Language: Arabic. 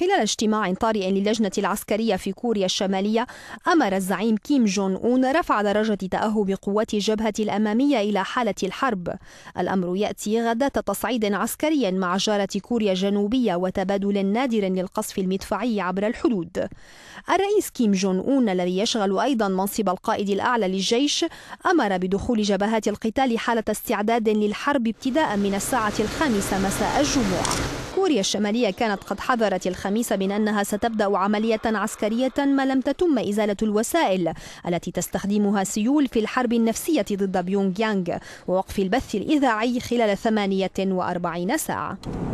خلال اجتماع طارئ للجنة العسكرية في كوريا الشمالية أمر الزعيم كيم جون أون رفع درجة تأهب قوات الجبهة الأمامية إلى حالة الحرب الأمر يأتي غداة تصعيد عسكري مع جارة كوريا الجنوبية وتبادل نادر للقصف المدفعي عبر الحدود الرئيس كيم جون أون الذي يشغل أيضا منصب القائد الأعلى للجيش أمر بدخول جبهات القتال حالة استعداد للحرب ابتداء من الساعة الخامسة مساء الجمعة كوريا الشمالية كانت قد حذرت الخميس من أنها ستبدأ عملية عسكرية ما لم تتم إزالة الوسائل التي تستخدمها سيول في الحرب النفسية ضد بيونغ يانغ ووقف البث الإذاعي خلال 48 ساعة